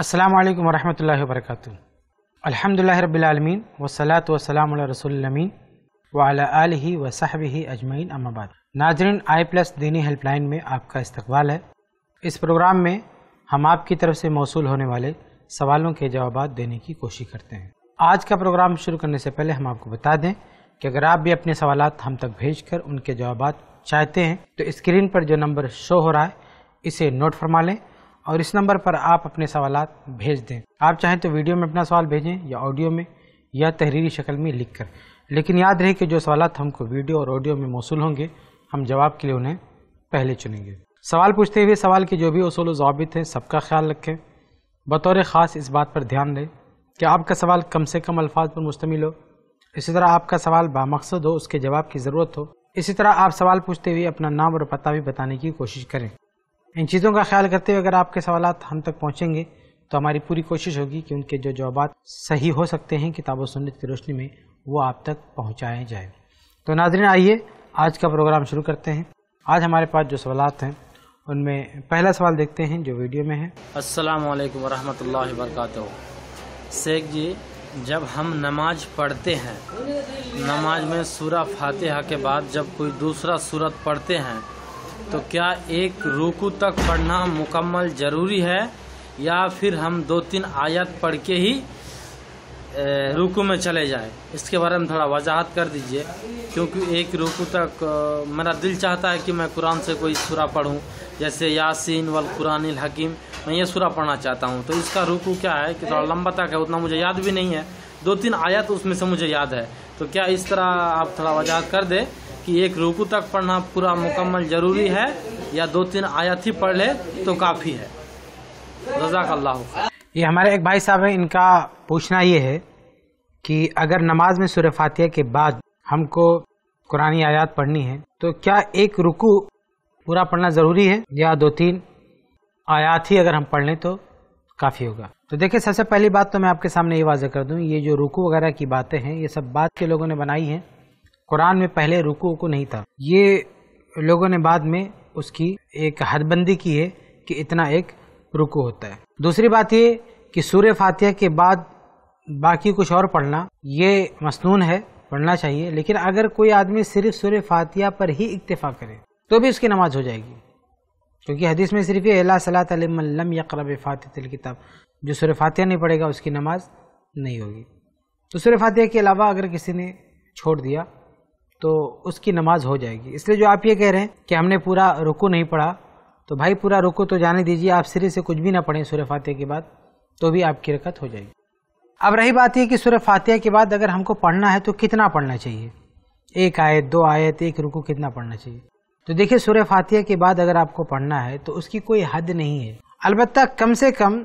अस्सलाम वालेकुम वरहमतुल्लाहि वबरकatuh अल्हम्दुलिल्लाहि रब्बिल आलमीन वसलात वसलाम अला रसूलमीन वाला आलिही व साहबिही अजमैन अम्माबाद नाजरीन आई प्लस दीनी हेल्पलाइन में आपका इस्तकबाल है इस प्रोग्राम में हम आपकी तरफ से मौसू होने वाले सवालों के जवाब देने की कोशिश करते हैं आज का प्रोग्राम शुरू करने से पहले हम आपको बता दें कि अगर आप भी अपने सवाल हम तक भेज कर उनके जवाब चाहते हैं तो स्क्रीन पर जो नंबर शो हो रहा है इसे नोट फरमा लें और इस नंबर पर आप अपने सवाल भेज दें आप चाहें तो वीडियो में अपना सवाल भेजें या ऑडियो में या तहरीरी शक्ल में लिख कर लेकिन याद रहे कि जो सवाल हमको वीडियो और ऑडियो में मौसू होंगे हम जवाब के लिए उन्हें पहले चुनेंगे सवाल पूछते हुए सवाल के जो भी असूल जवाबित हैं सबका ख्याल रखें बतौर ख़ास इस बात पर ध्यान दें कि आपका सवाल कम से कम अल्फाज पर मुश्तमिल हो इसी तरह आपका सवाल बामकसद हो उसके जवाब की ज़रूरत हो इसी तरह आप सवाल पूछते हुए अपना नाम और पता भी बताने की कोशिश करें इन चीज़ों का ख्याल करते हुए अगर आपके सवाल हम तक पहुँचेंगे तो हमारी पूरी कोशिश होगी कि उनके जो जवाब सही हो सकते हैं किताब सुनत की रोशनी में वो आप तक पहुँचाए जाए तो नाजरन आइए आज का प्रोग्राम शुरू करते हैं आज हमारे पास जो सवाल हैं उनमें पहला सवाल देखते हैं जो वीडियो में है अस्सलाम वालेकुम वरहमतुल्लाहि वबरकातुहू शेख जी जब हम नमाज पढ़ते हैं नमाज में सूर फातिहा के बाद जब कोई दूसरा सूरत पढ़ते हैं तो क्या एक रुकू तक पढ़ना मुकम्मल ज़रूरी है या फिर हम दो तीन आयत पढ़ के ही रुकू में चले जाए इसके बारे में थोड़ा वजाहत कर दीजिए क्योंकि एक रुकू तक मेरा दिल चाहता है कि मैं कुरान से कोई सुरा पढ़ूं जैसे यासीन वल कुरान हकीम मैं ये सुरा पढ़ना चाहता हूँ तो इसका रुकू क्या है कि थोड़ा लंबा तक है उतना मुझे याद भी नहीं है दो तीन आयत उसमें से मुझे याद है तो क्या इस तरह आप थोड़ा वजह कर दे कि एक रुकू तक पढ़ना पूरा मुकम्मल ज़रूरी है या दो तीन आयत ही पढ़ ले तो काफ़ी है रजाक ये हमारे एक भाई साहब है इनका पूछना ये है कि अगर नमाज में सूर्य फातिया के बाद हमको कुरानी आयात पढ़नी है तो क्या एक रुकू पूरा पढ़ना ज़रूरी है या दो तीन आयात ही अगर हम पढ़ लें तो काफ़ी होगा तो देखिए सबसे पहली बात तो मैं आपके सामने ये वाजह कर दूं ये जो रुकू वगैरह की बातें हैं ये सब बात के लोगों ने बनाई हैं कुरान में पहले रुकू को नहीं था ये लोगों ने बाद में उसकी एक हदबंदी की है कि इतना एक रुकू होता है दूसरी बात ये कि सूर्य फातिहा के बाद बाकी कुछ और पढ़ना ये मसनून है पढ़ना चाहिए लेकिन अगर कोई आदमी सिर्फ सूर्य फातिहा पर ही इक्तफा करे तो भी उसकी नमाज हो जाएगी क्योंकि हदीस में सिर्फ ये अला सलातम यकरब फ़ातिल किताब जो सूर्य फातिया नहीं पढ़ेगा उसकी नमाज नहीं होगी तो सूर्य फातिया के अलावा अगर किसी ने छोड़ दिया तो उसकी नमाज हो जाएगी इसलिए जो आप ये कह रहे हैं कि हमने पूरा रुको नहीं पढ़ा तो भाई पूरा रुको तो जाने दीजिए आप सिरे से कुछ भी ना पढ़ें सूर्य फातह के बाद तो भी आपकी रकत हो जाएगी अब रही बात यह कि सूर्य फातिहा के बाद अगर हमको पढ़ना है तो कितना पढ़ना चाहिए एक आयत दो आयत एक रुको कितना पढ़ना चाहिए तो देखिए सूर्य फातिया के बाद अगर आपको पढ़ना है तो उसकी कोई हद नहीं है अलबत्त कम से कम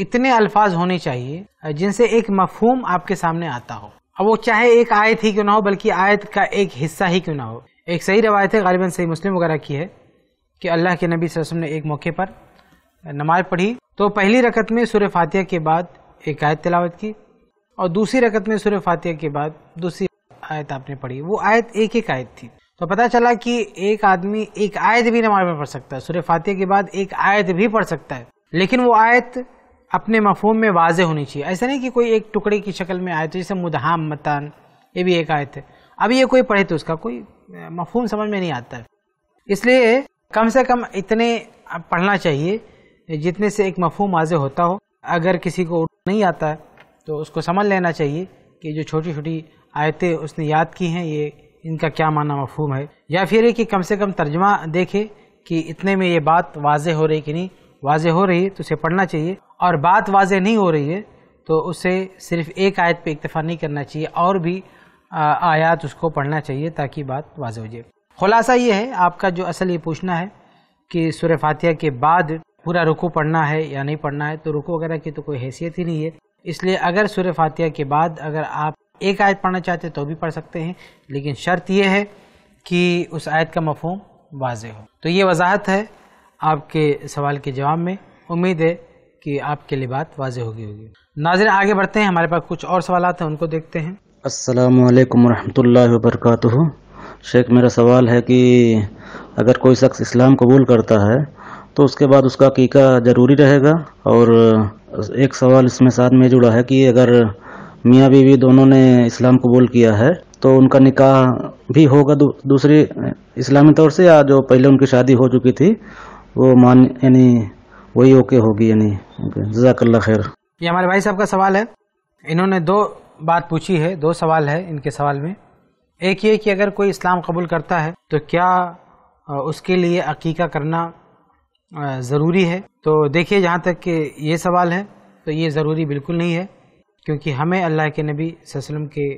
इतने अल्फाज होने चाहिए जिनसे एक मफहूम आपके सामने आता हो अब वो चाहे एक आयत ही क्यों ना हो बल्कि आयत का एक हिस्सा ही क्यों ना हो एक सही रवायत है गालिबा सही मुस्लिम वगैरह की है कि अल्लाह के नबी वसल्लम ने एक मौके पर नमाज पढ़ी तो पहली रकत में सूर्य फातिया के बाद एक आयत तिलावत की और दूसरी रकत में सूर्य फातिया के बाद दूसरी आयत आपने पढ़ी वो आयत एक एक आयत थी तो पता चला कि एक आदमी एक आयत भी नमाज में पढ़ सकता है सूर्य फातिया के बाद एक आयत भी पढ़ सकता है लेकिन वो आयत अपने मफहम में वाज होनी चाहिए ऐसा नहीं कि कोई एक टुकड़े की शक्ल में आए तो जैसे मुदहाम मतान ये भी एक आयत है अब ये कोई पढ़े तो उसका कोई मफहम समझ में नहीं आता है इसलिए कम से कम इतने पढ़ना चाहिए जितने से एक मफहम वाज होता हो अगर किसी को नहीं आता तो उसको समझ लेना चाहिए कि जो छोटी छोटी आयतें उसने याद की हैं ये इनका क्या माना मफहम है या फिर ये कि कम से कम तर्जमा देखे कि इतने में ये बात वाज हो रही कि नहीं वाजे हो रही है तो उसे पढ़ना चाहिए और बात वाजे नहीं हो रही है तो उसे सिर्फ एक आयत पे इक्तफा नहीं करना चाहिए और भी आयात उसको पढ़ना चाहिए ताकि बात वाज हो जाए खुलासा ये है आपका जो असल ये पूछना है कि सूर्य फातिहा के बाद पूरा रुकू पढ़ना है या नहीं पढ़ना है तो रुकू वगैरह की तो कोई हैसियत ही नहीं है इसलिए अगर सूर्य फातिहा के बाद अगर आप एक आयत पढ़ना चाहते तो भी पढ़ सकते हैं लेकिन शर्त यह है कि उस आयत का मफहम वाज हो तो ये वजाहत है आपके सवाल के जवाब में उम्मीद है कि आपके लिए बात वाज होगी होगी नाजर आगे बढ़ते हैं हमारे पास कुछ और सवाल हैं उनको देखते हैं अस्सलाम वालेकुम रहमतुल्लाहि शेख मेरा सवाल है कि अगर कोई शख्स इस्लाम कबूल करता है तो उसके बाद उसका कीका ज़रूरी रहेगा और एक सवाल इसमें साथ में जुड़ा है कि अगर मियाँ बीवी दोनों ने इस्लाम कबूल किया है तो उनका निकाह भी होगा दू, दूसरी इस्लामी तौर से या जो पहले उनकी शादी हो चुकी थी वो मान यानी वही ओके होगी यानी जजाकल्ला खैर ये हमारे भाई साहब का सवाल है इन्होंने दो बात पूछी है दो सवाल है इनके सवाल में एक ये कि अगर कोई इस्लाम कबूल करता है तो क्या उसके लिए अकीका करना ज़रूरी है तो देखिए जहाँ तक कि ये सवाल है तो ये ज़रूरी बिल्कुल नहीं है क्योंकि हमें अल्लाह के नबी वसम के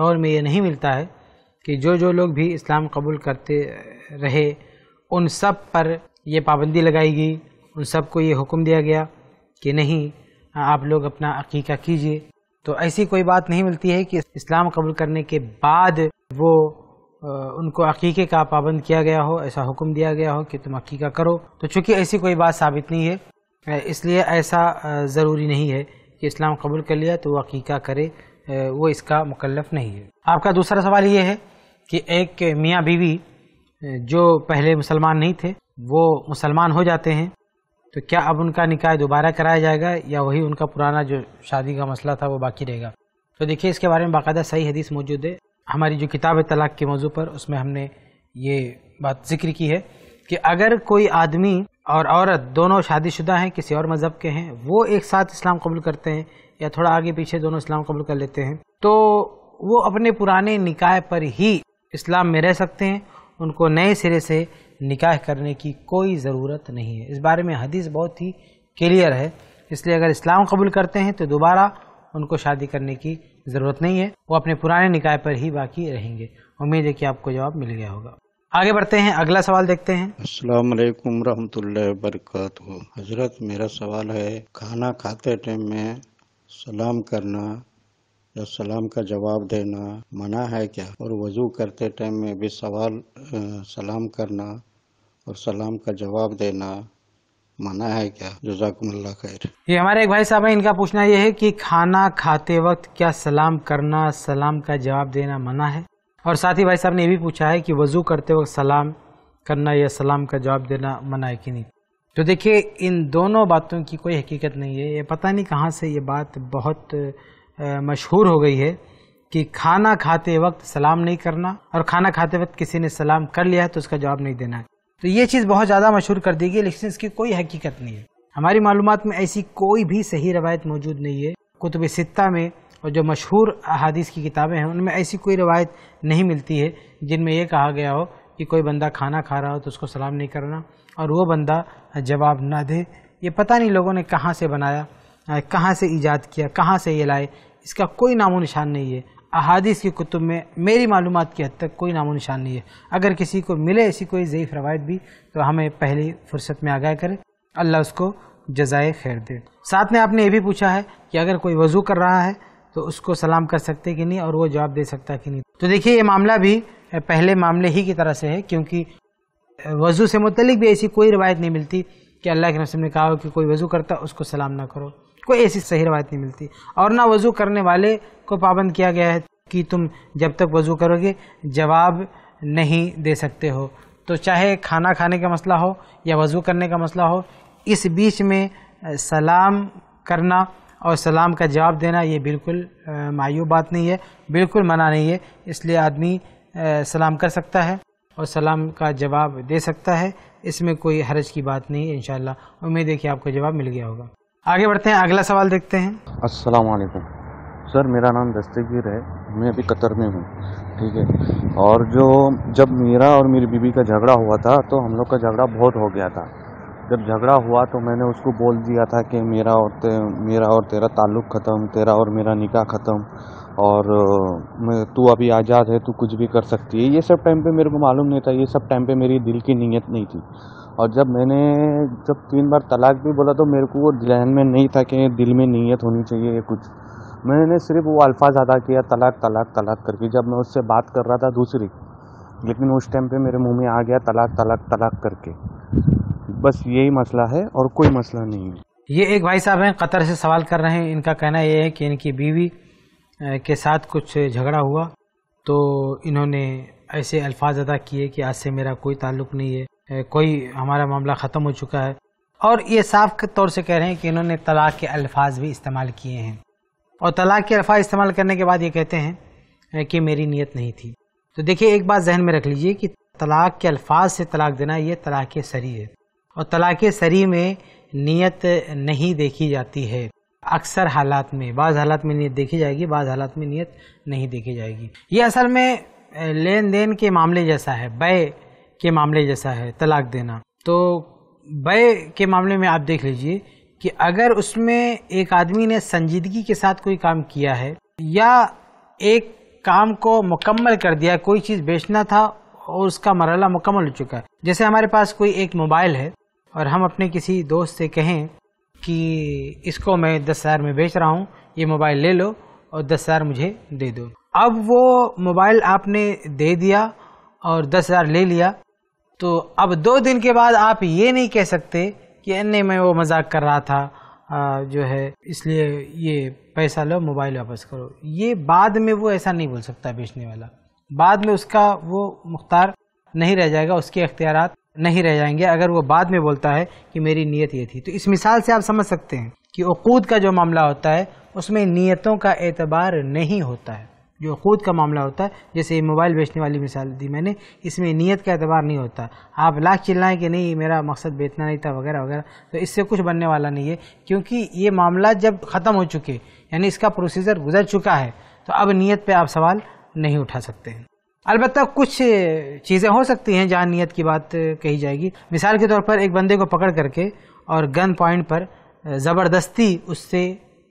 दौर में ये नहीं मिलता है कि जो जो लोग भी इस्लाम कबूल करते रहे उन सब पर ये पाबंदी लगाई गई उन सबको ये हुक्म दिया गया कि नहीं आप लोग अपना अकीका कीजिए तो ऐसी कोई बात नहीं मिलती है कि इस्लाम कबूल करने के बाद वो उनको अकीके का पाबंद किया गया हो ऐसा हुक्म दिया गया हो कि तुम अकीका करो तो चूंकि ऐसी कोई बात साबित नहीं है इसलिए ऐसा ज़रूरी नहीं है कि इस्लाम कबूल कर लिया तो वो अकीका करे वो इसका मुकलफ नहीं है आपका दूसरा सवाल ये है कि एक मियाँ बीवी जो पहले मुसलमान नहीं थे वो मुसलमान हो जाते हैं तो क्या अब उनका निकाह दोबारा कराया जाएगा या वही उनका पुराना जो शादी का मसला था वो बाकी रहेगा तो देखिए इसके बारे में बाकायदा सही हदीस मौजूद है हमारी जो किताब है तलाक के मौजू पर उसमें हमने ये बात जिक्र की है कि अगर कोई आदमी और औरत दोनों शादीशुदा हैं किसी और मज़हब के हैं वो एक साथ इस्लाम कबूल करते हैं या थोड़ा आगे पीछे दोनों इस्लाम कबूल कर लेते हैं तो वो अपने पुराने निकाय पर ही इस्लाम में रह सकते हैं उनको नए सिरे से निकाह करने की कोई ज़रूरत नहीं है इस बारे में हदीस बहुत ही क्लियर है इसलिए अगर इस्लाम कबूल करते हैं तो दोबारा उनको शादी करने की ज़रूरत नहीं है वो अपने पुराने निकाय पर ही बाकी रहेंगे उम्मीद है कि आपको जवाब मिल गया होगा आगे बढ़ते हैं अगला सवाल देखते हैं अस्सलाम वालेकुम रहमतुल्लाहि वबरकत हजरत मेरा सवाल है खाना खाते टाइम में सलाम करना या सलाम का जवाब देना मना है क्या और वजू करते टाइम में भी सवाल सलाम करना और सलाम का जवाब देना मना है क्या जजाकमल्ला खैर ये हमारे एक भाई साहब है इनका पूछना ये है कि खाना खाते वक्त क्या सलाम करना सलाम का जवाब देना मना है और साथ ही भाई साहब ने ये भी पूछा है कि वज़ू करते वक्त सलाम करना या सलाम का जवाब देना मना है कि नहीं तो देखिए इन दोनों बातों की कोई हकीकत नहीं है ये पता नहीं कहाँ से ये बात बहुत मशहूर हो गई है कि खाना खाते वक्त सलाम नहीं करना और खाना खाते वक्त किसी ने सलाम कर लिया है तो उसका जवाब नहीं देना है तो ये चीज़ बहुत ज़्यादा मशहूर कर दी गई लेकिन इसकी कोई हकीकत नहीं है हमारी मालूम में ऐसी कोई भी सही रवायत मौजूद नहीं है कुतुब सित्ता में और जो मशहूर अहादीस की किताबें हैं उनमें ऐसी कोई रवायत नहीं मिलती है जिनमें यह कहा गया हो कि कोई बंदा खाना खा रहा हो तो उसको सलाम नहीं करना और वो बंदा जवाब ना दे ये पता नहीं लोगों ने कहाँ से बनाया कहाँ से ईजाद किया कहाँ से ये लाए इसका कोई नामो निशान नहीं है अहादीस की कुतुब में मेरी मालूम की हद तक कोई नामो निशान नहीं है अगर किसी को मिले ऐसी कोई ज़यीफ़ रवायत भी तो हमें पहली फुर्सत में आगाह करे अल्लाह उसको जजाय खैर दे साथ में आपने ये भी पूछा है कि अगर कोई वज़ू कर रहा है तो उसको सलाम कर सकते कि नहीं और वो जवाब दे सकता कि नहीं तो देखिए ये मामला भी पहले मामले ही की तरह से है क्योंकि वज़ू से मुतलिक भी ऐसी कोई रवायत नहीं मिलती कि अल्लाह के रसम ने कहा हो कि कोई वज़ू करता उसको सलाम ना करो को ऐसी सही रवायत नहीं मिलती और ना वज़ू करने वाले को पाबंद किया गया है कि तुम जब तक वज़ू करोगे जवाब नहीं दे सकते हो तो चाहे खाना खाने का मसला हो या वज़ू करने का मसला हो इस बीच में सलाम करना और सलाम का जवाब देना ये बिल्कुल मायूब बात नहीं है बिल्कुल मना नहीं है इसलिए आदमी सलाम कर सकता है और सलाम का जवाब दे सकता है इसमें कोई हरज की बात नहीं है इन उम्मीद है कि आपको जवाब मिल गया होगा आगे बढ़ते हैं अगला सवाल देखते हैं अस्सलाम वालेकुम सर मेरा नाम दस्तगीर है मैं अभी कतर में हूँ ठीक है और जो जब मेरा और मेरी बीबी का झगड़ा हुआ था तो हम लोग का झगड़ा बहुत हो गया था जब झगड़ा हुआ तो मैंने उसको बोल दिया था कि मेरा और मेरा और तेरा ताल्लुक़ ख़त्म तेरा और मेरा निकाह ख़त्म और तू अभी आज़ाद है तू कुछ भी कर सकती है ये सब टाइम पे मेरे को मालूम नहीं था ये सब टाइम पे मेरी दिल की नीयत नहीं थी और जब मैंने जब तीन बार तलाक भी बोला तो मेरे को वो जहन में नहीं था कि दिल में नीयत होनी चाहिए ये कुछ मैंने सिर्फ वो अल्फाज अदा किया तलाक तलाक तलाक करके जब मैं उससे बात कर रहा था दूसरी लेकिन उस टाइम पे मेरे मुंह में आ गया तलाक तलाक तलाक करके बस यही मसला है और कोई मसला नहीं है ये एक भाई साहब हैं कतर से सवाल कर रहे हैं इनका कहना यह है कि इनकी बीवी के साथ कुछ झगड़ा हुआ तो इन्होंने ऐसे अल्फाज अदा किए कि आज से मेरा कोई ताल्लुक नहीं है कोई हमारा मामला ख़त्म हो चुका है और ये साफ तौर से कह रहे हैं कि इन्होंने तलाक के अल्फाज भी इस्तेमाल किए हैं और तलाक के अल्फाज इस्तेमाल करने के बाद ये कहते हैं कि मेरी नीयत नहीं थी तो देखिए एक बात जहन में रख लीजिए कि तलाक के अल्फाज से तलाक देना ये तलाक सरी है और तलाक सरी में नीयत नहीं देखी जाती है अक्सर हालात में बाज़ हालात में नीयत देखी जाएगी बाज़ हालात में नीयत नहीं देखी जाएगी ये असल में लेन देन के मामले जैसा है बय के मामले जैसा है तलाक देना तो बय के मामले में आप देख लीजिए कि अगर उसमें एक आदमी ने संजीदगी के साथ कोई काम किया है या एक काम को मुकम्मल कर दिया कोई चीज़ बेचना था और उसका मरला मुकम्मल हो चुका है जैसे हमारे पास कोई एक मोबाइल है और हम अपने किसी दोस्त से कहें कि इसको मैं दस हज़ार में बेच रहा हूँ ये मोबाइल ले लो और दस हज़ार मुझे दे दो अब वो मोबाइल आपने दे दिया और दस हज़ार ले लिया तो अब दो दिन के बाद आप ये नहीं कह सकते कि नहीं मैं वो मजाक कर रहा था आ, जो है इसलिए ये पैसा लो मोबाइल वापस करो ये बाद में वो ऐसा नहीं बोल सकता बेचने वाला बाद में उसका वो मुख्तार नहीं रह जाएगा उसके अख्तियार नहीं रह जाएंगे अगर वो बाद में बोलता है कि मेरी नीयत ये थी तो इस मिसाल से आप समझ सकते हैं कि अकूद का जो मामला होता है उसमें नीयतों का एतबार नहीं होता है जो अकूद का मामला होता है जैसे मोबाइल बेचने वाली मिसाल दी मैंने इसमें नीयत का एतबार नहीं होता आप लाख चिल्लाएं कि नहीं मेरा मकसद बेचना नहीं था वगैरह वगैरह तो इससे कुछ बनने वाला नहीं है क्योंकि ये मामला जब ख़त्म हो चुके यानी इसका प्रोसीजर गुजर चुका है तो अब नीयत पे आप सवाल नहीं उठा सकते हैं अलबत्त कुछ चीज़ें हो सकती हैं जहाँ नीयत की बात कही जाएगी मिसाल के तौर पर एक बंदे को पकड़ करके और गन पॉइंट पर ज़बरदस्ती उससे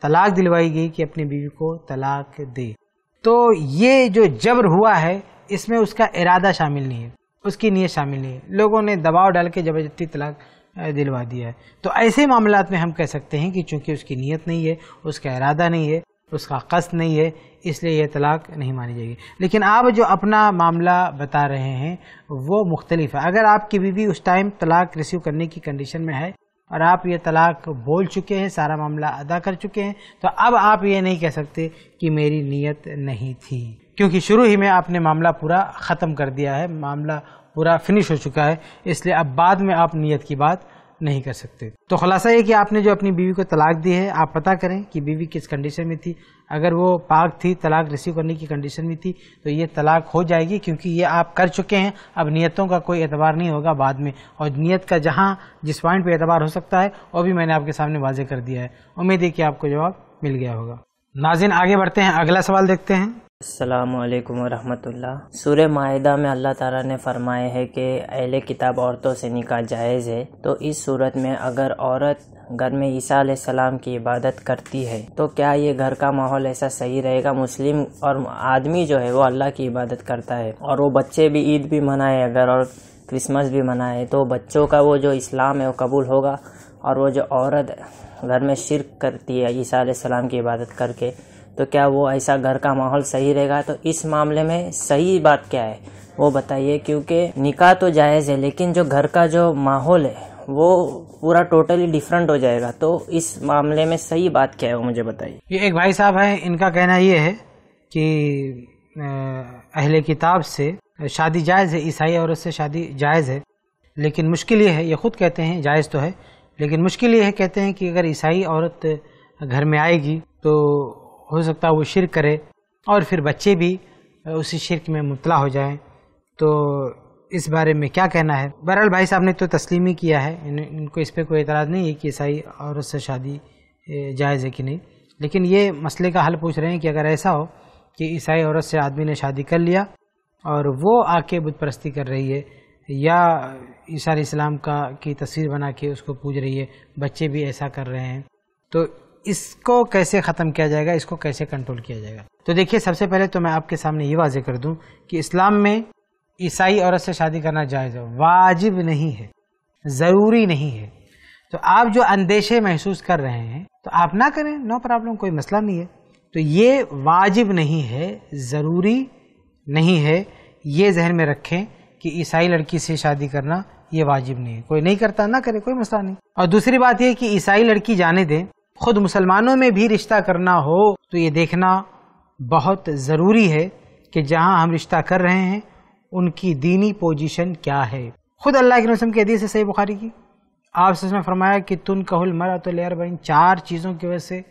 तलाक दिलवाई गई कि अपनी बीवी को तलाक दे तो ये जो जबर हुआ है इसमें उसका इरादा शामिल नहीं है उसकी नीयत शामिल नहीं है लोगों ने दबाव डाल के ज़बरदस्ती तलाक दिलवा दिया है तो ऐसे मामला में हम कह सकते हैं कि चूंकि उसकी नीयत नहीं है उसका इरादा नहीं है उसका कस्त नहीं है इसलिए यह तलाक नहीं मानी जाएगी लेकिन आप जो अपना मामला बता रहे हैं वो मुख्तलिफ है अगर आपकी बीवी उस टाइम तलाक रिसीव करने की कंडीशन में है और आप ये तलाक बोल चुके हैं सारा मामला अदा कर चुके हैं तो अब आप ये नहीं कह सकते कि मेरी नीयत नहीं थी क्योंकि शुरू ही में आपने मामला पूरा ख़त्म कर दिया है मामला पूरा फिनिश हो चुका है इसलिए अब बाद में आप नीयत की बात नहीं कर सकते तो खुलासा ये कि आपने जो अपनी बीवी को तलाक दी है आप पता करें कि बीवी किस कंडीशन में थी अगर वो पाक थी तलाक रिसीव करने की कंडीशन में थी तो ये तलाक हो जाएगी क्योंकि ये आप कर चुके हैं अब नियतों का कोई एतबार नहीं होगा बाद में और नियत का जहाँ जिस पॉइंट पर एतबार हो सकता है वो भी मैंने आपके सामने वाजे कर दिया है उम्मीद है कि आपको जवाब मिल गया होगा नाजिन आगे बढ़ते हैं अगला सवाल देखते हैं अल्लाम वरहमतुल्ला सूर्य माहिदा में अल्लाह ताला ने फरमाया है कि अहले किताब औरतों से निकाह जायज़ है तो इस सूरत में अगर औरत घर में ईसा सलाम की इबादत करती है तो क्या ये घर का माहौल ऐसा सही रहेगा मुस्लिम और आदमी जो है वो अल्लाह की इबादत करता है और वो बच्चे भी ईद भी मनाए अगर और क्रिसमस भी मनाए तो बच्चों का वो जो इस्लाम है वो कबूल होगा और वो जो औरत घर में शिरक करती है ईसा सलाम की इबादत करके तो क्या वो ऐसा घर का माहौल सही रहेगा तो इस मामले में सही बात क्या है वो बताइए क्योंकि निकाह तो जायज़ है लेकिन जो घर का जो माहौल है वो पूरा टोटली डिफरेंट हो जाएगा तो इस मामले में सही बात क्या है वो मुझे बताइए ये एक भाई साहब है इनका कहना ये है कि अहले किताब से शादी जायज़ है ईसाई औरत से शादी जायज़ है लेकिन मुश्किल ये है ये खुद कहते हैं जायज़ तो है लेकिन मुश्किल ये है कहते हैं कि अगर ईसाई औरत घर में आएगी तो हो सकता है वो शिरक करे और फिर बच्चे भी उसी शिरक में मुबला हो जाएं तो इस बारे में क्या कहना है बहरहाल भाई साहब ने तो तस्लीम ही किया है इन, इनको इस पर कोई एतराज़ नहीं है कि ईसाई औरत से शादी जायज़ है कि नहीं लेकिन ये मसले का हल पूछ रहे हैं कि अगर ऐसा हो कि ईसाई औरत से आदमी ने शादी कर लिया और वो आके बुतप्रस्ती कर रही है या ईसा इस्लाम का की तस्वीर बना के उसको पूज रही है बच्चे भी ऐसा कर रहे हैं तो इसको कैसे ख़त्म किया जाएगा इसको कैसे कंट्रोल किया जाएगा तो देखिए सबसे पहले तो मैं आपके सामने ये वाजे कर दूं कि इस्लाम में ईसाई औरत से शादी करना जायज़ है वाजिब नहीं है ज़रूरी नहीं है तो आप जो अंदेशे महसूस कर रहे हैं तो आप ना करें नो प्रॉब्लम कोई मसला नहीं है तो ये वाजिब नहीं है ज़रूरी नहीं है ये जहन में रखें कि ईसाई लड़की से शादी करना ये वाजिब नहीं है कोई नहीं करता ना करे कोई मसला नहीं और दूसरी बात यह कि ईसाई लड़की जाने दें खुद मुसलमानों में भी रिश्ता करना हो तो ये देखना बहुत ज़रूरी है कि जहाँ हम रिश्ता कर रहे हैं उनकी दीनी पोजीशन क्या है खुद अल्लाह के रसम की हदीस है सही बुखारी की आप ने फरमाया कि तुन कहुल मरा तो लेर बहन चार चीज़ों की वजह से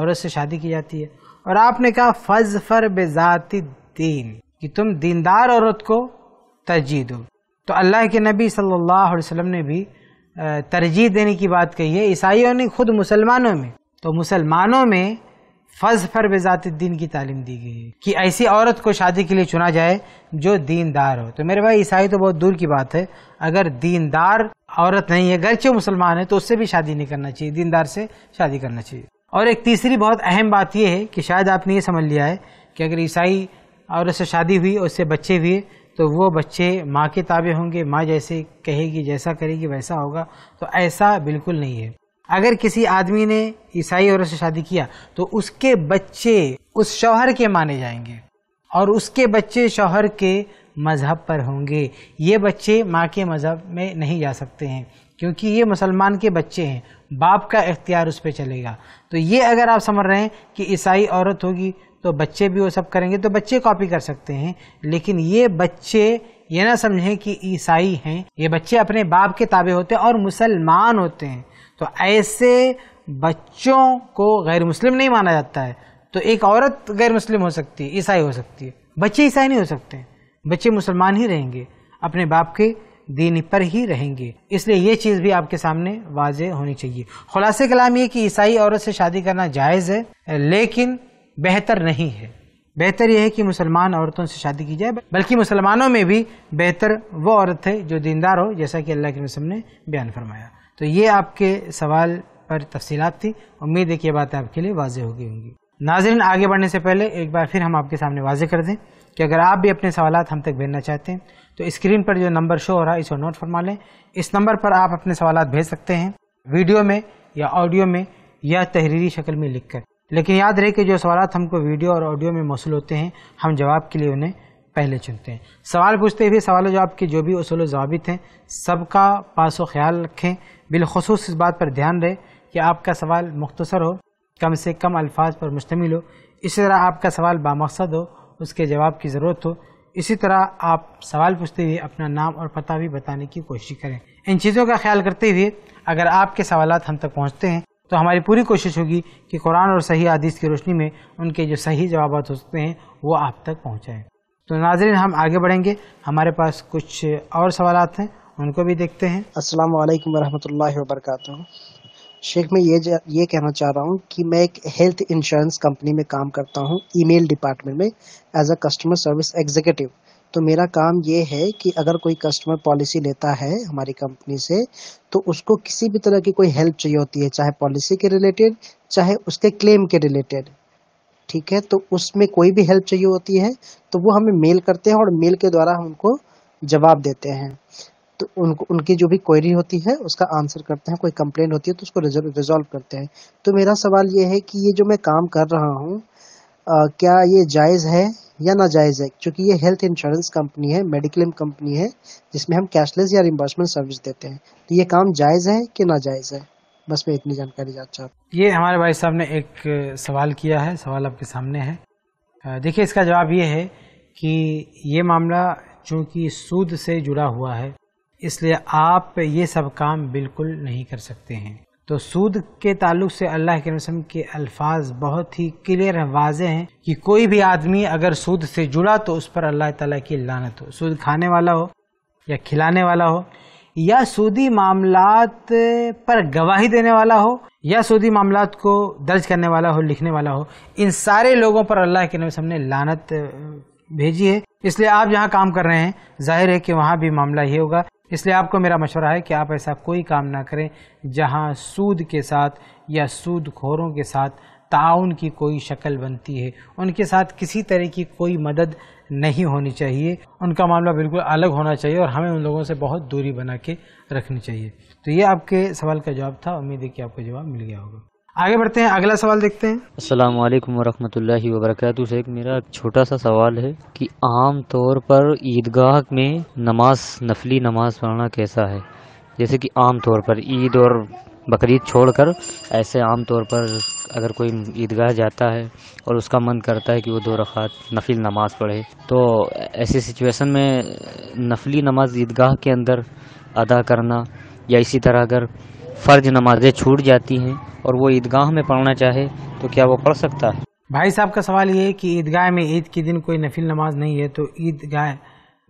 औरत से शादी की जाती है और आपने कहा फज फर बेजाती दीन कि तुम दीनदार औरत को तरजीह दो तो अल्लाह के नबी सल्लल्लाहु अलैहि वसल्लम ने भी तरजीह देने की बात कही है ईसाइयों ने खुद मुसलमानों में तो मुसलमानों में फज पर बेजात दीन की तालीम दी गई है कि ऐसी औरत को शादी के लिए चुना जाए जो दीनदार हो तो मेरे भाई ईसाई तो बहुत दूर की बात है अगर दीनदार औरत नहीं है गर्चे मुसलमान है तो उससे भी शादी नहीं करना चाहिए दीनदार से शादी करना चाहिए और एक तीसरी बहुत अहम बात यह है कि शायद आपने ये समझ लिया है कि अगर ईसाई औरत से शादी हुई और उससे बच्चे हुए तो वो बच्चे माँ के ताबे होंगे माँ जैसे कहेगी जैसा करेगी वैसा होगा तो ऐसा बिल्कुल नहीं है अगर किसी आदमी ने ईसाई औरत से शादी किया तो उसके बच्चे उस शौहर के माने जाएंगे और उसके बच्चे शौहर के मज़हब पर होंगे ये बच्चे माँ के मज़हब में नहीं जा सकते हैं क्योंकि ये मुसलमान के बच्चे हैं बाप का इख्तियार उस पर चलेगा तो ये अगर आप समझ रहे हैं कि ईसाई औरत होगी तो बच्चे भी वो सब करेंगे तो बच्चे कॉपी कर सकते हैं लेकिन ये बच्चे ये ना समझें कि ईसाई हैं ये बच्चे अपने बाप के ताबे होते हैं और मुसलमान होते हैं तो ऐसे बच्चों को गैर मुस्लिम नहीं माना जाता है तो एक औरत गैर मुस्लिम हो सकती है ईसाई हो सकती है बच्चे ईसाई नहीं हो सकते बच्चे मुसलमान ही रहेंगे अपने बाप के दीन पर ही रहेंगे इसलिए ये चीज़ भी आपके सामने वाज होनी चाहिए खुलासे कलाम ये कि ईसाई औरत से शादी करना जायज़ है लेकिन बेहतर नहीं है बेहतर यह है कि मुसलमान औरतों से शादी की जाए बल्कि मुसलमानों में भी बेहतर वो औरत है जो दीनदार हो जैसा कि अल्लाह के रसम ने बयान फरमाया तो ये आपके सवाल पर तफसीलात थी उम्मीद है कि ये बातें आपके लिए हो होगी होंगी नाजरन आगे बढ़ने से पहले एक बार फिर हम आपके सामने वाजे कर दें कि अगर आप भी अपने सवाल हम तक भेजना चाहते हैं तो स्क्रीन पर जो नंबर शो हो रहा है इसको नोट फरमा लें इस नंबर पर आप अपने सवाल भेज सकते हैं वीडियो में या ऑडियो में या तहरीरी शक्ल में लिख कर लेकिन याद रहे कि जो सवाल हमको वीडियो और ऑडियो में मौसू होते हैं हम जवाब के लिए उन्हें पहले चुनते हैं सवाल पूछते हुए सवाल जवाब के जो भी असूल जवाबित हैं सबका पास ख्याल रखें बिलखसूस इस बात पर ध्यान रहे कि आपका सवाल मुख्तसर हो कम से कम अल्फाज पर मुश्तमिल हो इसी तरह आपका सवाल बामकसद हो उसके जवाब की ज़रूरत हो इसी तरह आप सवाल पूछते हुए अपना नाम और पता भी बताने की कोशिश करें इन चीज़ों का ख्याल करते हुए अगर आपके सवाल हम तक पहुँचते हैं तो हमारी पूरी कोशिश होगी कि कुरान और सही आदिश की रोशनी में उनके जो सही जवाब हो सकते हैं वो आप तक पहुँचाएँ तो नाजरीन हम आगे बढ़ेंगे हमारे पास कुछ और सवाल हैं उनको भी देखते हैं अस्सलाम वालेकुम वरहमतुल्लाहि शेख मैं ये ये कहना चाह रहा हूँ कि मैं एक हेल्थ इंश्योरेंस कंपनी में काम करता हूँ ईमेल डिपार्टमेंट में as a customer service executive तो मेरा काम ये है कि अगर कोई कस्टमर पॉलिसी लेता है हमारी कंपनी से तो उसको किसी भी तरह की कोई हेल्प चाहिए होती है चाहे पॉलिसी के रिलेटेड चाहे उसके क्लेम के रिलेटेड ठीक है तो उसमें कोई भी हेल्प चाहिए होती है तो वो हमें मेल करते हैं और मेल के द्वारा हम उनको जवाब देते हैं तो उनको उनकी जो भी क्वेरी होती है उसका आंसर करते हैं कोई कंप्लेंट होती है तो उसको रिजॉल्व करते हैं तो मेरा सवाल ये है कि ये जो मैं काम कर रहा हूँ क्या ये जायज़ है या ना जायज़ है क्योंकि ये हेल्थ इंश्योरेंस कंपनी है मेडिक्लेम कंपनी है जिसमें हम कैशलेस या रिम्बर्समेंट सर्विस देते हैं तो ये काम जायज़ है कि ना जायज़ है बस मैं इतनी जानकारी चाहता हूँ ये हमारे भाई साहब ने एक सवाल किया है सवाल आपके सामने है देखिए इसका जवाब ये है कि ये मामला चूँकि सूद से जुड़ा हुआ है इसलिए आप ये सब काम बिल्कुल नहीं कर सकते हैं तो सूद के ताल्लुक से अल्लाह के रसम के अल्फाज बहुत ही क्लियर हैं वाजे हैं कि कोई भी आदमी अगर सूद से जुड़ा तो उस पर अल्लाह ताला की लानत हो सूद खाने वाला हो या खिलाने वाला हो या सूदी मामलात पर गवाही देने वाला हो या सूदी मामलात को दर्ज करने वाला हो लिखने वाला हो इन सारे लोगों पर अल्लाह के रसम ने लानत भेजी है इसलिए आप जहाँ काम कर रहे हैं जाहिर है कि वहाँ भी मामला ये होगा इसलिए आपको मेरा मशवरा है कि आप ऐसा कोई काम ना करें जहां सूद के साथ या सूद खोरों के साथ ताउन की कोई शक्ल बनती है उनके साथ किसी तरह की कोई मदद नहीं होनी चाहिए उनका मामला बिल्कुल अलग होना चाहिए और हमें उन लोगों से बहुत दूरी बना के रखनी चाहिए तो ये आपके सवाल का जवाब था उम्मीद है कि आपको जवाब मिल गया होगा आगे बढ़ते हैं अगला सवाल देखते हैं अस्सलाम वालेकुम व बरकातहू से एक मेरा छोटा सा सवाल है कि आम तौर पर ईदगाह में नमाज नफली नमाज पढ़ना कैसा है जैसे कि आम तौर पर ईद और बकरीद छोड़कर ऐसे आम तौर पर अगर कोई ईदगाह जाता है और उसका मन करता है कि वो दो रखात नफिल नमाज़ पढ़े तो ऐसी सिचुएशन में नफली नमाज ईदगाह के अंदर अदा करना या इसी तरह अगर फ़र्ज नमाजें छूट जाती हैं और वो ईदगाह में पढ़ना चाहे तो क्या वो पढ़ सकता है भाई साहब का सवाल ये है कि ईदगाह में ईद के दिन कोई नफिल नमाज नहीं है तो ईदगाह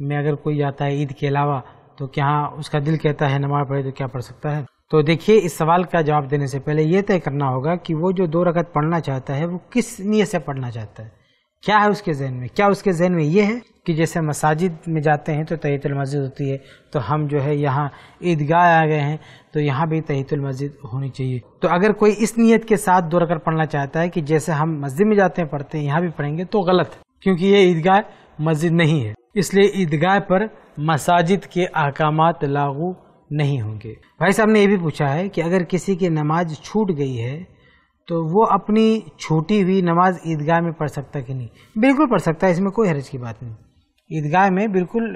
में अगर कोई जाता है ईद के अलावा तो क्या उसका दिल कहता है नमाज पढ़े तो क्या पढ़ सकता है तो देखिए इस सवाल का जवाब देने से पहले ये तय करना होगा कि वो जो दो रकत पढ़ना चाहता है वो किस नीयत से पढ़ना चाहता है क्या है उसके जहन में क्या उसके जहन में ये है कि जैसे मसाजिद में जाते हैं तो तयतल मस्जिद होती है तो हम जो है यहाँ ईदगाह आ गए हैं तो यहाँ भी तहितुल मस्जिद होनी चाहिए तो अगर कोई इस नीयत के साथ दो रकत पढ़ना चाहता है कि जैसे हम मस्जिद में जाते हैं पढ़ते हैं यहाँ भी पढ़ेंगे तो गलत क्योंकि ये ईदगाह मस्जिद नहीं है इसलिए ईदगाह पर मसाजिद के अहकाम लागू नहीं होंगे भाई साहब ने ये भी पूछा है कि अगर किसी की नमाज छूट गई है तो वो अपनी छूटी हुई नमाज ईदगाह में पढ़ सकता कि नहीं बिल्कुल पढ़ सकता है इसमें कोई हरज की बात नहीं ईदगाह में बिल्कुल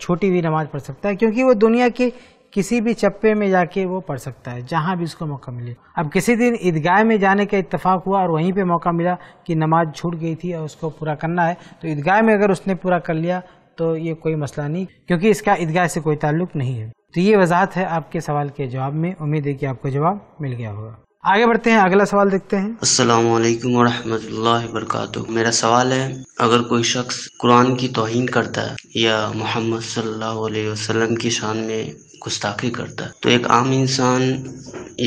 छोटी हुई नमाज पढ़ सकता है क्योंकि वो दुनिया के किसी भी चप्पे में जाके वो पढ़ सकता है जहाँ भी उसको मौका मिले अब किसी दिन ईदगाह में जाने का इतफाक़ हुआ और वहीं पे मौका मिला कि नमाज छूट गई थी और उसको पूरा करना है तो ईदगाह में अगर उसने पूरा कर लिया तो ये कोई मसला नहीं क्योंकि इसका ईदगाह से कोई ताल्लुक नहीं है तो ये वजाहत है आपके सवाल के जवाब में उम्मीद है कि आपको जवाब मिल गया होगा आगे बढ़ते हैं अगला सवाल देखते हैं अस्सलाम वालेकुम वरहमतुल्लाहि मेरा सवाल है अगर कोई शख्स कुरान की तोहीन करता है या मोहम्मद सल्लल्लाहु अलैहि वसल्लम की शान में गुस्ताखी करता है तो एक आम इंसान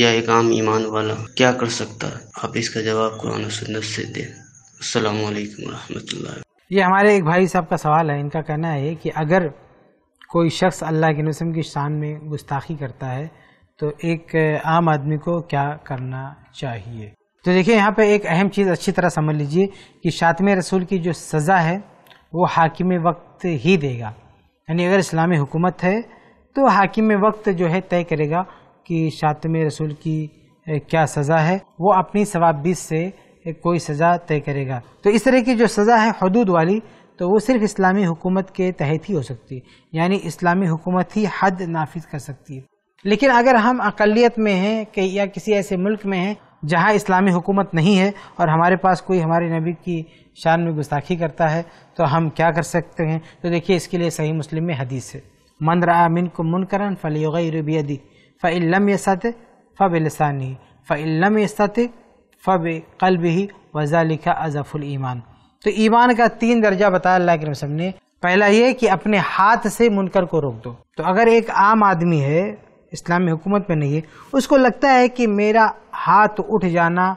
या एक आम ईमान वाला क्या कर सकता है आप इसका जवाब कुरान सुन्नत से दें असलम वरहमल्ला ये हमारे एक भाई साहब का सवाल है इनका कहना है कि अगर कोई शख्स अल्लाह के नसम की शान में गुस्ताखी करता है तो एक आम आदमी को क्या करना चाहिए तो देखिए यहाँ पे एक अहम चीज़ अच्छी तरह समझ लीजिए कि शातम रसूल की जो सज़ा है वो हाकिम वक्त ही देगा यानी अगर इस्लामी हुकूमत है तो हाकिम वक्त जो है तय करेगा कि शातम रसूल की क्या सज़ा है वो अपनी सवाबीस से कोई सज़ा तय करेगा तो इस तरह की जो सज़ा है हदूद वाली तो वो सिर्फ इस्लामी हुकूमत के तहत ही हो सकती है यानी इस्लामी हुकूमत ही हद नाफिज कर सकती है लेकिन अगर हम अकलीत में हैं कि या किसी ऐसे मुल्क में हैं जहाँ इस्लामी हुकूमत नहीं है और हमारे पास कोई हमारे नबी की शान में गुस्ताखी करता है तो हम क्या कर सकते हैं तो देखिए इसके लिए सही मुस्लिम में हदीस है मन रहा मिन को मुनकरन फ़लियदी फ़िल्लम यसत फ़बिलसानी फ़िल्लम यसत फ़ब कल्ब ही लिखा अज़फ़ुल ईमान तो ईमान का तीन दर्जा बताया अल्लाह के सब ने पहला ये कि अपने हाथ से मुनकर को रोक दो तो अगर एक आम आदमी है इस्लामी हुकूमत में नहीं है उसको लगता है कि मेरा हाथ उठ जाना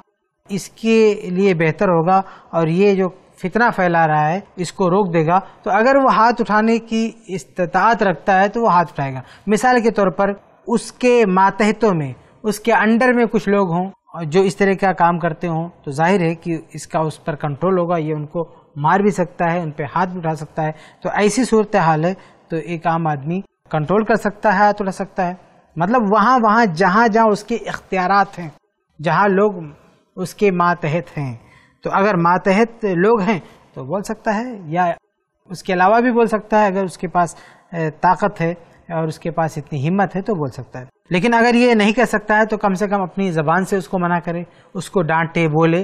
इसके लिए बेहतर होगा और ये जो फितना फैला रहा है इसको रोक देगा तो अगर वो हाथ उठाने की इस्तात रखता है तो वो हाथ उठाएगा मिसाल के तौर पर उसके मातहतों में उसके अंडर में कुछ लोग हों जो इस तरह का काम करते हों तो जाहिर है कि इसका उस पर कंट्रोल होगा ये उनको मार भी सकता है उन पर हाथ उठा सकता है तो ऐसी सूरत हाल है तो एक आम आदमी कंट्रोल कर सकता है हाथ उठा सकता है मतलब वहाँ वहाँ जहाँ जहाँ उसके इख्तियार हैं जहाँ लोग उसके मातहत हैं तो अगर मातहत लोग हैं तो बोल सकता है या उसके अलावा भी बोल सकता है अगर उसके पास ताकत है और उसके पास इतनी हिम्मत है तो बोल सकता है लेकिन अगर ये नहीं कर सकता है तो कम से कम अपनी ज़बान से उसको मना करे उसको डांटे बोले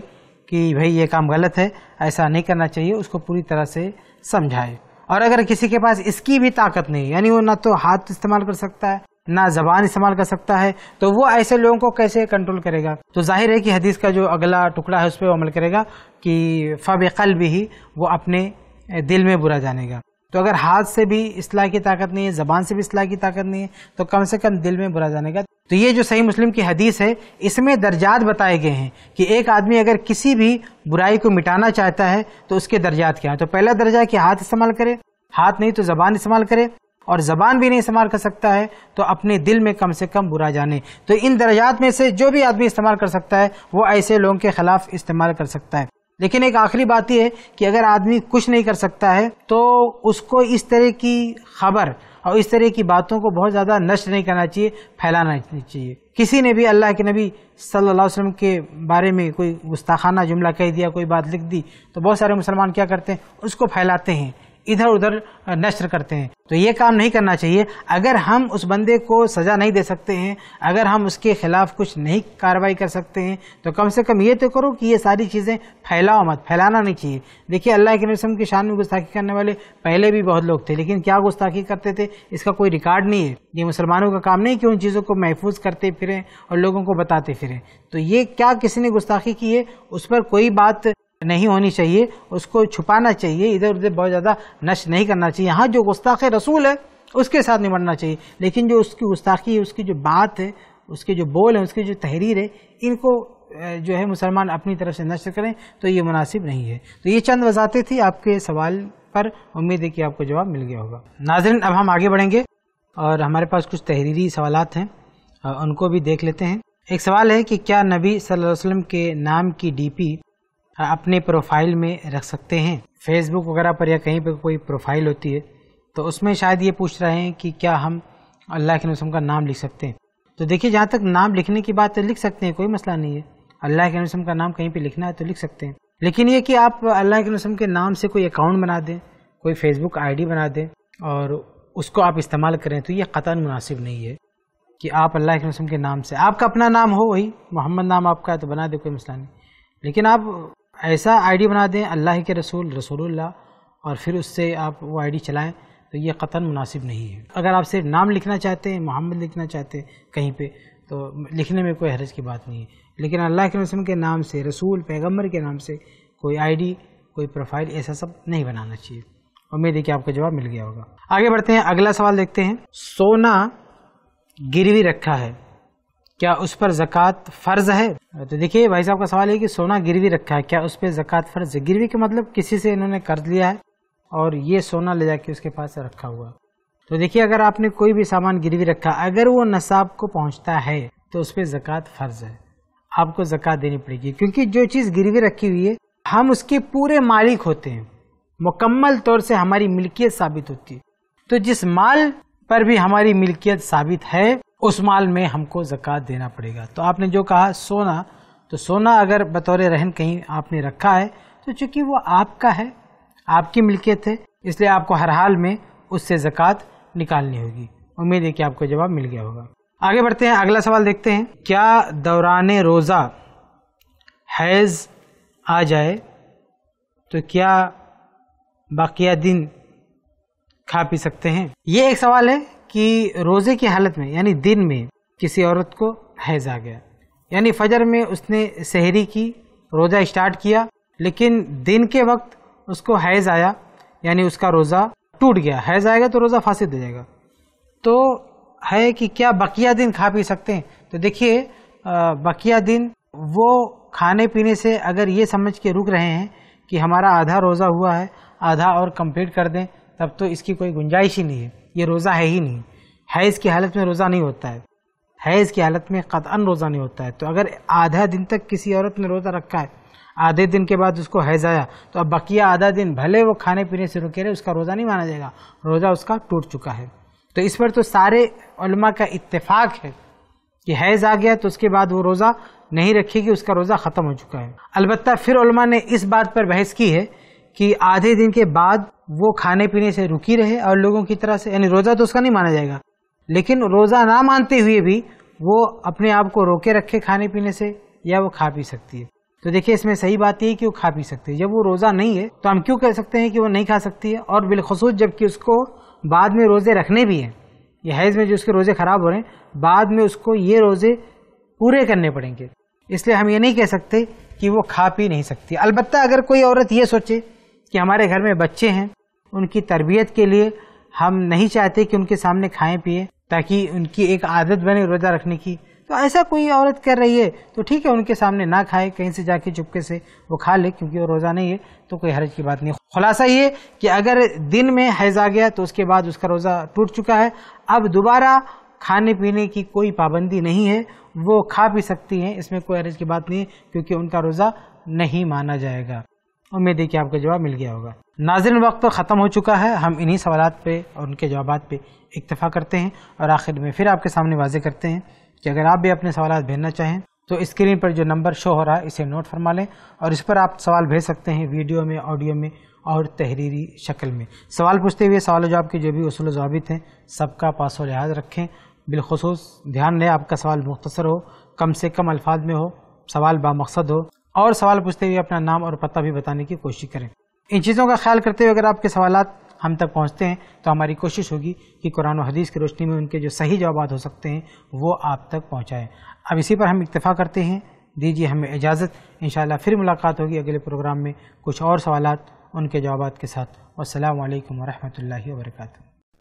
कि भाई ये काम गलत है ऐसा नहीं करना चाहिए उसको पूरी तरह से समझाए और अगर किसी के पास इसकी भी ताकत नहीं यानी वो ना तो हाथ इस्तेमाल कर सकता है ना जबान इस्तेमाल कर सकता है तो वो ऐसे लोगों को कैसे कंट्रोल करेगा तो जाहिर है कि हदीस का जो अगला टुकड़ा है उस पर अमल करेगा कि फ़ब कल भी ही वो अपने दिल में बुरा जानेगा तो अगर हाथ से भी इसलाह की ताकत नहीं है ज़बान से भी इसलाह की ताकत नहीं है तो कम से कम दिल में बुरा जानेगा तो ये जो सही मुस्लिम की हदीस है इसमें दर्जात बताए गए हैं कि एक आदमी अगर किसी भी बुराई को मिटाना चाहता है तो उसके दर्जात क्या है तो पहला दर्जा है कि हाथ इस्तेमाल करे हाथ नहीं तो ज़बान इस्तेमाल करे और ज़बान भी नहीं इस्तेमाल कर सकता है तो अपने दिल में कम से कम बुरा जाने तो इन दर्जात में से जो भी आदमी इस्तेमाल कर सकता है वो ऐसे लोगों के ख़िलाफ़ इस्तेमाल कर सकता है लेकिन एक आखिरी बात यह है कि अगर आदमी कुछ नहीं कर सकता है तो उसको इस तरह की खबर और इस तरह की बातों को बहुत ज़्यादा नष्ट नहीं करना चाहिए फैलाना चाहिए किसी ने भी अल्लाह के नबी सल्लल्लाहु अलैहि वसल्लम के बारे में कोई गुस्ताखाना जुमला कह दिया कोई बात लिख दी तो बहुत सारे मुसलमान क्या करते हैं उसको फैलाते हैं इधर उधर नष्ट करते हैं तो ये काम नहीं करना चाहिए अगर हम उस बंदे को सज़ा नहीं दे सकते हैं अगर हम उसके खिलाफ कुछ नहीं कार्रवाई कर सकते हैं तो कम से कम ये तो करो कि ये सारी चीज़ें फैलाओ मत फैलाना नहीं चाहिए देखिए अल्लाह के नसम की शान में गुस्ताखी करने वाले पहले भी बहुत लोग थे लेकिन क्या गुस्ताखी करते थे इसका कोई रिकॉर्ड नहीं है ये मुसलमानों का काम नहीं कि उन चीज़ों को महफूज करते फिरें और लोगों को बताते फिरें तो ये क्या किसी ने गुस्ताखी की है उस पर कोई बात नहीं होनी चाहिए उसको छुपाना चाहिए इधर उधर बहुत ज़्यादा नष्ट नहीं करना चाहिए हाँ जो गुस्ताख रसूल है उसके साथ निमटना चाहिए लेकिन जो उसकी गुस्ताखी है उसकी जो बात है उसके जो बोल है उसकी जो तहरीर है इनको जो है मुसलमान अपनी तरफ से नष्ट करें तो ये मुनासिब नहीं है तो ये चंद वजातें थी आपके सवाल पर उम्मीद है कि आपको जवाब मिल गया होगा नाजरन अब हम आगे बढ़ेंगे और हमारे पास कुछ तहरीरी सवाल हैं उनको भी देख लेते हैं एक सवाल है कि क्या नबी सल्लल्लाहु अलैहि वसल्लम के नाम की डीपी अपने प्रोफाइल में रख सकते हैं फेसबुक वगैरह पर या कहीं पर कोई प्रोफाइल होती है तो उसमें शायद ये पूछ रहे हैं कि क्या हम अल्लाह के नसम का नाम लिख सकते हैं तो देखिए जहाँ तक नाम लिखने की बात तो लिख सकते हैं कोई मसला नहीं है अल्लाह के नसम का नाम कहीं पर लिखना है तो लिख सकते हैं लेकिन ये कि आप अल्लाह के नसम के नाम से कोई अकाउंट बना दें कोई फेसबुक आई बना दें और उसको आप इस्तेमाल करें तो ये कतान मुनासिब नहीं है कि आप अल्लाह के नसम के नाम से आपका अपना नाम हो वही मोहम्मद नाम आपका है तो बना दे कोई मसला नहीं लेकिन आप ऐसा आईडी बना दें अल्लाह के रसूल रसूलुल्लाह और फिर उससे आप वो आईडी चलाएं तो ये क़तन मुनासिब नहीं है अगर आप सिर्फ नाम लिखना चाहते हैं मोहम्मद लिखना चाहते हैं कहीं पे तो लिखने में कोई हरज की बात नहीं है लेकिन अल्लाह के रसूल के नाम से रसूल पैगम्बर के नाम से कोई आई कोई प्रोफाइल ऐसा सब नहीं बनाना चाहिए उम्मीद है कि आपका जवाब मिल गया होगा आगे बढ़ते हैं अगला सवाल देखते हैं सोना गिरवी रखा है क्या उस पर जक़ात फ़र्ज है तो देखिए भाई साहब का सवाल है कि सोना गिरवी रखा है क्या उस पर जक़ात फ़र्ज है गिरवी का मतलब किसी से इन्होंने कर्ज लिया है और ये सोना ले जाके उसके पास रखा हुआ तो देखिए अगर आपने कोई भी सामान गिरवी रखा अगर वो नसाब को पहुंचता है तो उस पर जक़ात फ़र्ज है आपको जक़ात देनी पड़ेगी क्योंकि जो चीज़ गिरवी रखी हुई है हम उसके पूरे मालिक होते हैं मुकम्मल तौर से हमारी मिल्कियत साबित होती है तो जिस माल पर भी हमारी मिल्कियत साबित है उस माल में हमको ज़क़़त देना पड़ेगा तो आपने जो कहा सोना तो सोना अगर बतौर रहन कहीं आपने रखा है तो चूंकि वो आपका है आपकी मिल्कियत है इसलिए आपको हर हाल में उससे ज़क़़त निकालनी होगी उम्मीद है कि आपको जवाब मिल गया होगा आगे बढ़ते हैं अगला सवाल देखते हैं क्या दौरान रोज़ा हैज़ आ जाए तो क्या बाकिया दिन खा पी सकते हैं ये एक सवाल है कि रोज़े की हालत में यानी दिन में किसी औरत को हैज़ आ गया यानी फजर में उसने शहरी की रोज़ा स्टार्ट किया लेकिन दिन के वक्त उसको हैज़ आया यानी उसका रोज़ा टूट गया हैज़ आएगा तो रोज़ा फासिद हो जाएगा तो है कि क्या बकिया दिन खा पी सकते हैं तो देखिए बकिया दिन वो खाने पीने से अगर ये समझ के रुक रहे हैं कि हमारा आधा रोज़ा हुआ है आधा और कंप्लीट कर दें तब तो इसकी कोई गुंजाइश ही नहीं है ये रोज़ा है ही नहीं हैज़ की हालत में रोज़ा नहीं होता है हैज़ की हालत में कतअन रोज़ा नहीं होता है तो अगर आधा दिन तक किसी औरत ने रोज़ा रखा है आधे दिन के बाद उसको हैज़ आया तो अब बकिया आधा दिन भले वो खाने पीने से रुके रहे उसका रोज़ा नहीं माना जाएगा रोज़ा उसका टूट चुका है तो इस पर तो सारे उलमा का इत्तेफाक है कि हैज़ आ गया तो उसके बाद वो रोज़ा नहीं रखेगी उसका रोज़ा ख़त्म हो चुका है अलबत् फिर उलमा ने इस बात पर बहस की है कि आधे दिन के बाद वो खाने पीने से रुकी रहे और लोगों की तरह से यानी रोज़ा तो उसका नहीं माना जाएगा लेकिन रोज़ा ना मानते हुए भी वो अपने आप को रोके रखे खाने पीने से या वो खा पी सकती है तो देखिए इसमें सही बात यह कि वो खा पी सकती है जब वो रोज़ा नहीं है तो हम क्यों कह सकते हैं कि वो नहीं खा सकती है और बिलखसूस जबकि उसको बाद में रोज़े रखने भी हैं या हैज़ में जो उसके रोज़े ख़राब हो रहे हैं बाद में उसको ये रोज़े पूरे करने पड़ेंगे इसलिए हम ये नहीं कह सकते कि वो खा पी नहीं सकती अलबत्त अगर कोई औरत ये सोचे कि हमारे घर में बच्चे हैं उनकी तरबियत के लिए हम नहीं चाहते कि उनके सामने खाएं पिए ताकि उनकी एक आदत बने रोज़ा रखने की तो ऐसा कोई औरत कर रही है तो ठीक है उनके सामने ना खाए कहीं से जाके चुपके से वो खा ले क्योंकि वो रोज़ा नहीं है तो कोई हरज की बात नहीं खुलासा ये कि अगर दिन में हैज़ आ गया तो उसके बाद उसका रोज़ा टूट चुका है अब दोबारा खाने पीने की कोई पाबंदी नहीं है वो खा पी सकती हैं इसमें कोई हरज की बात नहीं है क्योंकि उनका रोज़ा नहीं माना जाएगा उम्मीद है कि आपका जवाब मिल गया होगा नाजिन वक्त तो ख़त्म हो चुका है हम इन्हीं सवाल पे और उनके जवाब पे इतफ़ा करते हैं और आखिर में फिर आपके सामने वाजे करते हैं कि अगर आप भी अपने सवाल भेजना चाहें तो स्क्रीन पर जो नंबर शो हो रहा है इसे नोट फरमा लें और इस पर आप सवाल भेज सकते हैं वीडियो में ऑडियो में और तहरीरी शक्ल में सवाल पूछते हुए सवाल जवाब के जो भी असूल जवाबित हैं सबका पास व लिहाज रखें बिलखसूस ध्यान दें आपका सवाल मुख्तर हो कम से कम अल्फाज में हो सवाल बामकसद हो और सवाल पूछते हुए अपना नाम और पता भी बताने की कोशिश करें इन चीज़ों का ख्याल करते हुए अगर आपके सवाल हम तक पहुँचते हैं तो हमारी कोशिश होगी कि कुरान और हदीस की रोशनी में उनके जो सही जवाब हो सकते हैं वो आप तक पहुँचाएँ अब इसी पर हम इतफ़ा करते हैं दीजिए हमें इजाज़त इन फिर मुलाकात होगी अगले प्रोग्राम में कुछ और सवाल उनके जवाब के साथ असलम वरहमल वर्क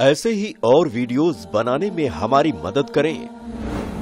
ऐसे ही और वीडियोज़ बनाने में हमारी मदद करें